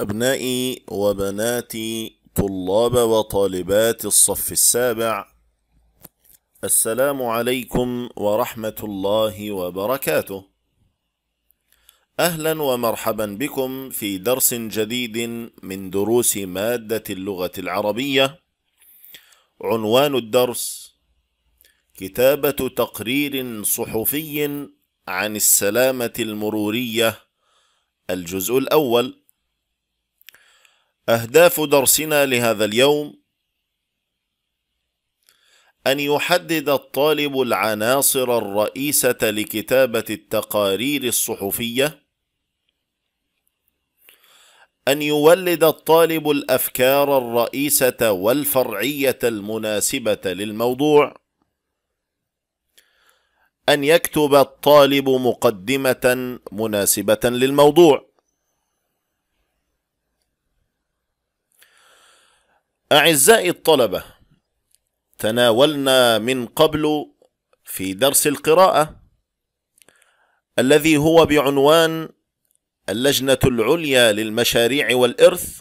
أبنائي وبناتي طلاب وطالبات الصف السابع السلام عليكم ورحمة الله وبركاته أهلا ومرحبا بكم في درس جديد من دروس مادة اللغة العربية عنوان الدرس كتابة تقرير صحفي عن السلامة المرورية الجزء الأول أهداف درسنا لهذا اليوم أن يحدد الطالب العناصر الرئيسة لكتابة التقارير الصحفية أن يولد الطالب الأفكار الرئيسة والفرعية المناسبة للموضوع أن يكتب الطالب مقدمة مناسبة للموضوع أعزائي الطلبة تناولنا من قبل في درس القراءة الذي هو بعنوان اللجنة العليا للمشاريع والإرث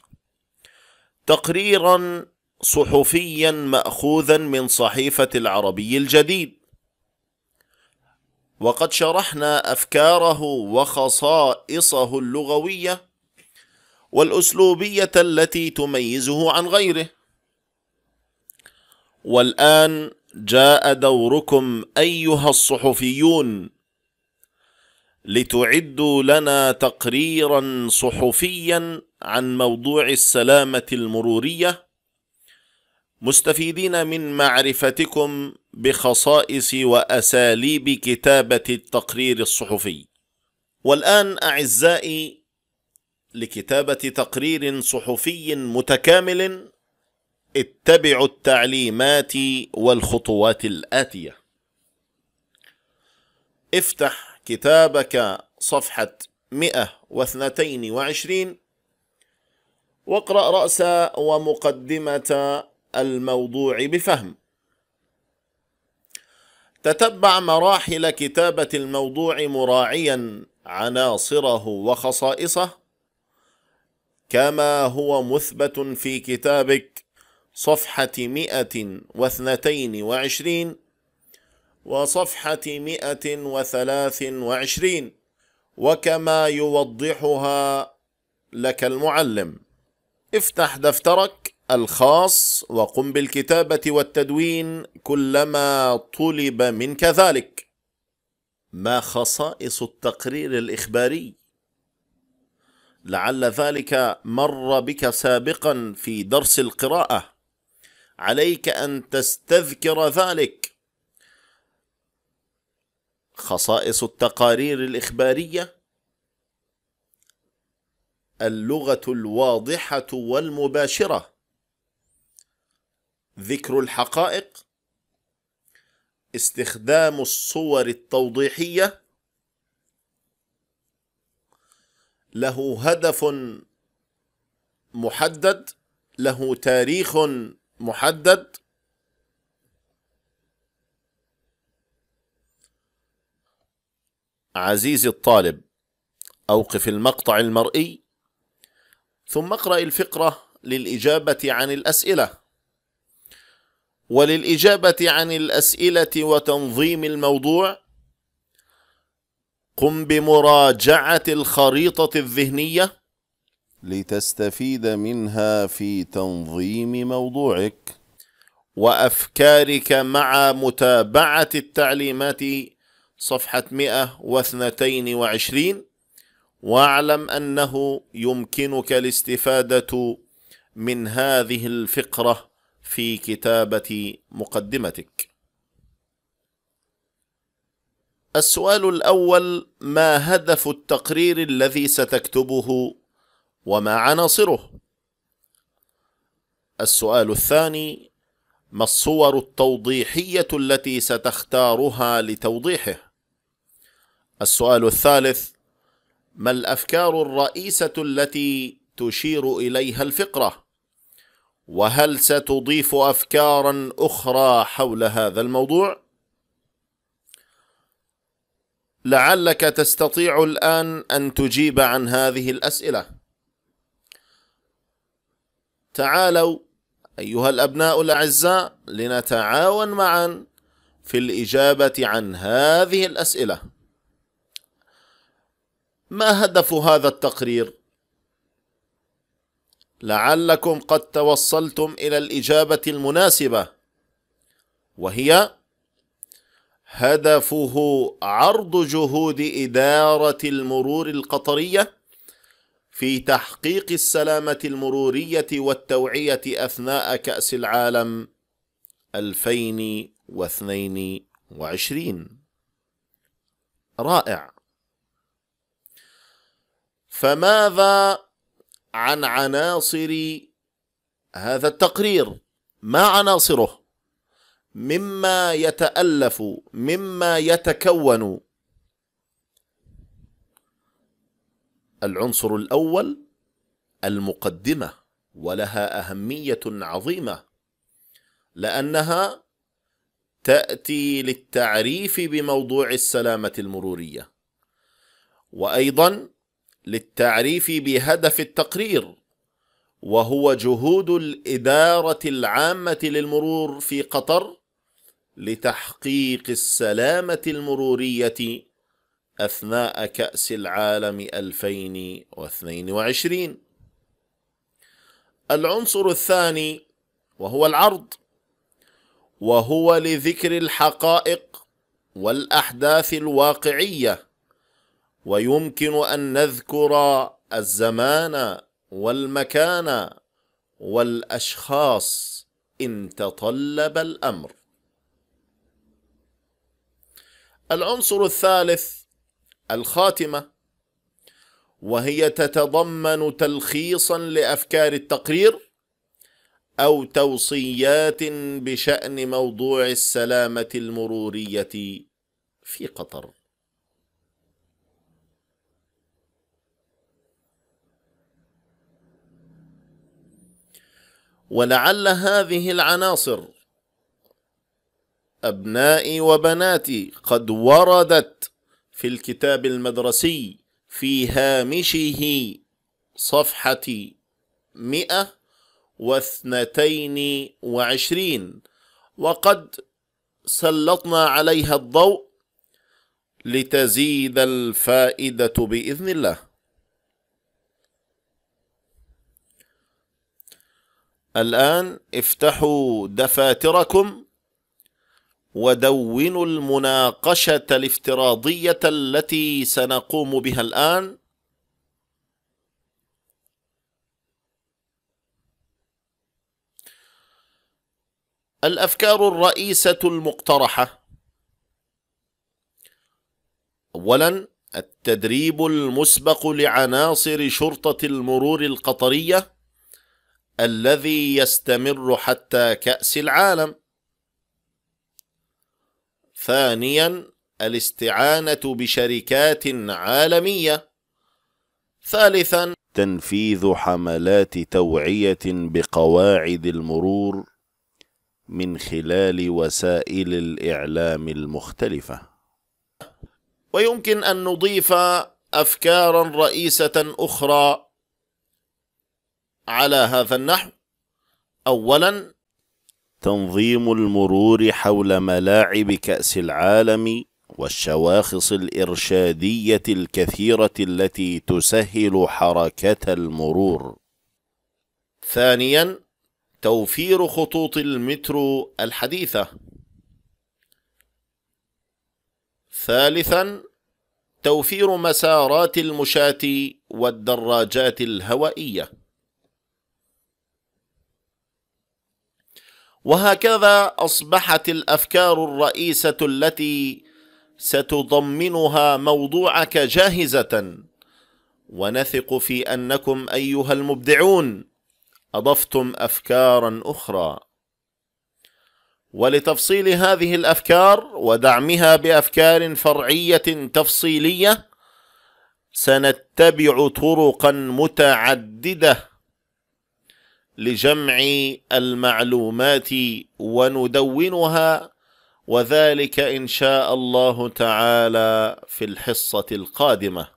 تقريرا صحفيا مأخوذا من صحيفة العربي الجديد وقد شرحنا أفكاره وخصائصه اللغوية والأسلوبية التي تميزه عن غيره والان جاء دوركم ايها الصحفيون لتعدوا لنا تقريرا صحفيا عن موضوع السلامه المروريه مستفيدين من معرفتكم بخصائص واساليب كتابه التقرير الصحفي والان اعزائي لكتابه تقرير صحفي متكامل اتبعوا التعليمات والخطوات الاتيه افتح كتابك صفحه 122 واقرا راس ومقدمه الموضوع بفهم تتبع مراحل كتابه الموضوع مراعيا عناصره وخصائصه كما هو مثبت في كتابك صفحة مئة واثنتين وعشرين وصفحة مئة وثلاث وعشرين وكما يوضحها لك المعلم افتح دفترك الخاص وقم بالكتابة والتدوين كلما طلب منك ذلك ما خصائص التقرير الإخباري لعل ذلك مر بك سابقا في درس القراءة عليك ان تستذكر ذلك خصائص التقارير الاخباريه اللغه الواضحه والمباشره ذكر الحقائق استخدام الصور التوضيحيه له هدف محدد له تاريخ محدد عزيزي الطالب أوقف المقطع المرئي ثم اقرأ الفقرة للإجابة عن الأسئلة وللإجابة عن الأسئلة وتنظيم الموضوع قم بمراجعة الخريطة الذهنية لتستفيد منها في تنظيم موضوعك وافكارك مع متابعه التعليمات صفحه 122 واعلم انه يمكنك الاستفاده من هذه الفقره في كتابه مقدمتك السؤال الاول ما هدف التقرير الذي ستكتبه وما عناصره السؤال الثاني ما الصور التوضيحيه التي ستختارها لتوضيحه السؤال الثالث ما الافكار الرئيسه التي تشير اليها الفقره وهل ستضيف افكارا اخرى حول هذا الموضوع لعلك تستطيع الان ان تجيب عن هذه الاسئله تعالوا أيها الأبناء الأعزاء لنتعاون معا في الإجابة عن هذه الأسئلة ما هدف هذا التقرير؟ لعلكم قد توصلتم إلى الإجابة المناسبة وهي هدفه عرض جهود إدارة المرور القطرية في تحقيق السلامه المروريه والتوعيه اثناء كاس العالم 2022 رائع فماذا عن عناصر هذا التقرير ما عناصره مما يتالف مما يتكون العنصر الاول المقدمه ولها اهميه عظيمه لانها تاتي للتعريف بموضوع السلامه المروريه وايضا للتعريف بهدف التقرير وهو جهود الاداره العامه للمرور في قطر لتحقيق السلامه المروريه أثناء كأس العالم 2022 العنصر الثاني وهو العرض وهو لذكر الحقائق والأحداث الواقعية ويمكن أن نذكر الزمان والمكان والأشخاص إن تطلب الأمر العنصر الثالث الخاتمه وهي تتضمن تلخيصا لافكار التقرير او توصيات بشان موضوع السلامه المروريه في قطر ولعل هذه العناصر ابنائي وبناتي قد وردت في الكتاب المدرسي في هامشه صفحة مئة واثنتين وعشرين وقد سلطنا عليها الضوء لتزيد الفائدة بإذن الله الآن افتحوا دفاتركم ودونوا المناقشه الافتراضيه التي سنقوم بها الان الافكار الرئيسه المقترحه اولا التدريب المسبق لعناصر شرطه المرور القطريه الذي يستمر حتى كاس العالم ثانيا الاستعانه بشركات عالميه ثالثا تنفيذ حملات توعيه بقواعد المرور من خلال وسائل الاعلام المختلفه ويمكن ان نضيف افكارا رئيسه اخرى على هذا النحو اولا تنظيم المرور حول ملاعب كأس العالم والشواخص الإرشادية الكثيرة التي تسهل حركة المرور. ثانياً: توفير خطوط المترو الحديثة. ثالثاً: توفير مسارات المشاة والدراجات الهوائية. وهكذا اصبحت الافكار الرئيسه التي ستضمنها موضوعك جاهزه ونثق في انكم ايها المبدعون اضفتم افكارا اخرى ولتفصيل هذه الافكار ودعمها بافكار فرعيه تفصيليه سنتبع طرقا متعدده لجمع المعلومات وندونها وذلك ان شاء الله تعالى في الحصه القادمه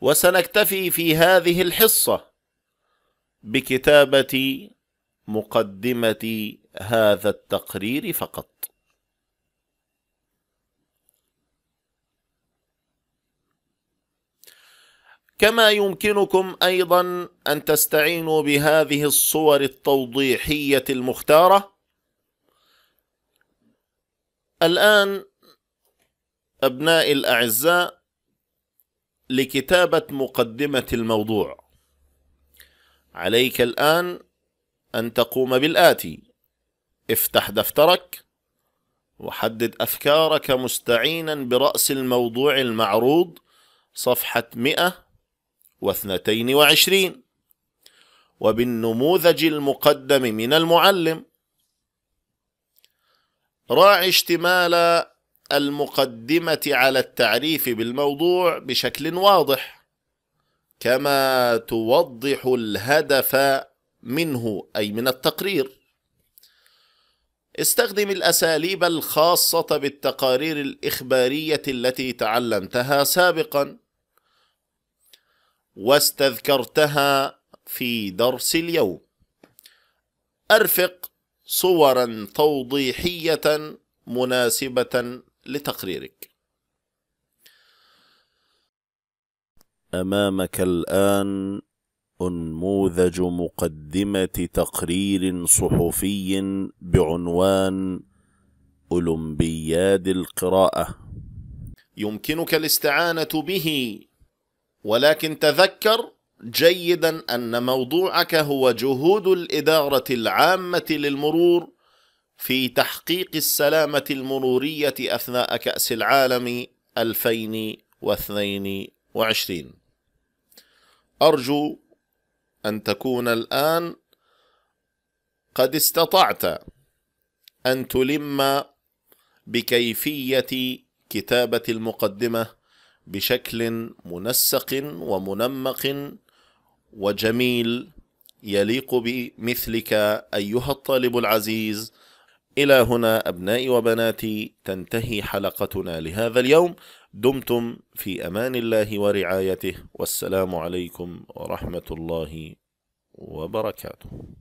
وسنكتفي في هذه الحصه بكتابه مقدمه هذا التقرير فقط كما يمكنكم ايضا ان تستعينوا بهذه الصور التوضيحيه المختاره الان ابنائي الاعزاء لكتابه مقدمه الموضوع عليك الان ان تقوم بالاتي افتح دفترك وحدد افكارك مستعينا براس الموضوع المعروض صفحه 100 واثنتين وعشرين وبالنموذج المقدم من المعلم راعي اشتمال المقدمة على التعريف بالموضوع بشكل واضح كما توضح الهدف منه أي من التقرير استخدم الأساليب الخاصة بالتقارير الإخبارية التي تعلمتها سابقاً واستذكرتها في درس اليوم ارفق صورا توضيحيه مناسبه لتقريرك امامك الان انموذج مقدمه تقرير صحفي بعنوان اولمبياد القراءه يمكنك الاستعانه به ولكن تذكر جيدا أن موضوعك هو جهود الإدارة العامة للمرور في تحقيق السلامة المرورية أثناء كأس العالم 2022 أرجو أن تكون الآن قد استطعت أن تلم بكيفية كتابة المقدمة بشكل منسق ومنمق وجميل يليق بمثلك ايها الطالب العزيز الى هنا ابنائي وبناتي تنتهي حلقتنا لهذا اليوم دمتم في امان الله ورعايته والسلام عليكم ورحمه الله وبركاته